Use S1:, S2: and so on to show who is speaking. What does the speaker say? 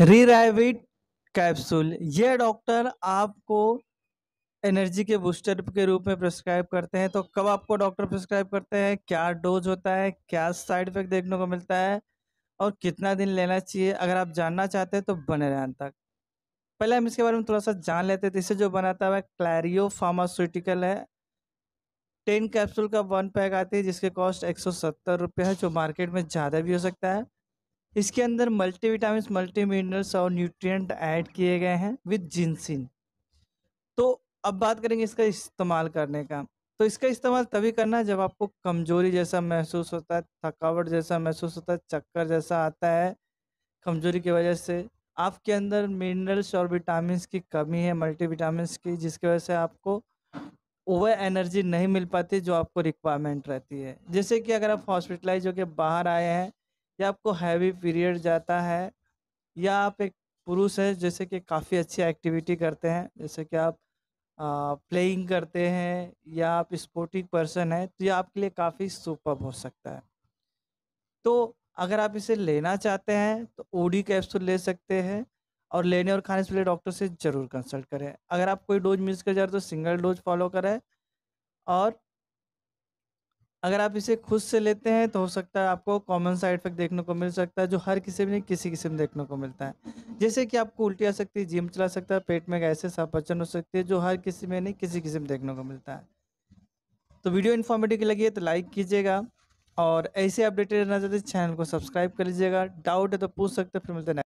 S1: रीराइविट capsule ये doctor आपको energy के बूस्टर के रूप में प्रिस्क्राइब करते हैं तो कब आपको डॉक्टर प्रिस्क्राइब करते हैं क्या डोज होता है क्या साइड इफेक्ट देखने को मिलता है और कितना दिन लेना चाहिए अगर आप जानना चाहते हैं तो बने रहें तक पहले हम इसके बारे में थोड़ा सा जान लेते हैं इसे जो बनाता है क्लैरियो फार्मास्यूटिकल है टेन कैप्सूल का वन पैक आती है जिसके कॉस्ट एक सौ सत्तर रुपये है जो मार्केट में ज़्यादा भी हो सकता है इसके अंदर मल्टीविटामिन मल्टी मिनरल्स और न्यूट्रिएंट ऐड किए गए हैं विद जिनसिन तो अब बात करेंगे इसका इस्तेमाल करने का तो इसका इस्तेमाल तभी करना जब आपको कमजोरी जैसा महसूस होता है थकावट जैसा महसूस होता है चक्कर जैसा आता है कमजोरी की वजह से आपके अंदर मिनरल्स और विटामिन की कमी है मल्टी विटामिन की जिसकी वजह से आपको ओवर एनर्जी नहीं मिल पाती जो आपको रिक्वायरमेंट रहती है जैसे कि अगर आप हॉस्पिटलाइज होकर बाहर आए हैं या आपको हैवी पीरियड जाता है या आप एक पुरुष है जैसे कि काफ़ी अच्छी एक्टिविटी करते हैं जैसे कि आप प्लेइंग करते हैं या आप स्पोर्टिंग पर्सन है तो ये आपके लिए काफ़ी सुपर हो सकता है तो अगर आप इसे लेना चाहते हैं तो ओडी कैप्सूल तो ले सकते हैं और लेने और खाने से पहले डॉक्टर से ज़रूर कंसल्ट करें अगर आप कोई डोज मिस कर जा रहे तो सिंगल डोज फॉलो करें और अगर आप इसे खुद से लेते हैं तो हो सकता है आपको कॉमन साइड इफेक्ट देखने को मिल सकता है जो हर किसी में किसी किसी में देखने को मिलता है जैसे कि आपको उल्टी आ सकती है जिम चला सकता है पेट में ऐसे पचन हो सकती है जो हर किसी में नहीं किसी किसी में देखने को मिलता है तो वीडियो इन्फॉर्मेटिव लगी है तो लाइक कीजिएगा और ऐसे अपडेटेड रहना चाहते चैनल को सब्सक्राइब कर लीजिएगा डाउट है तो पूछ सकते हैं फिर मिलते हैं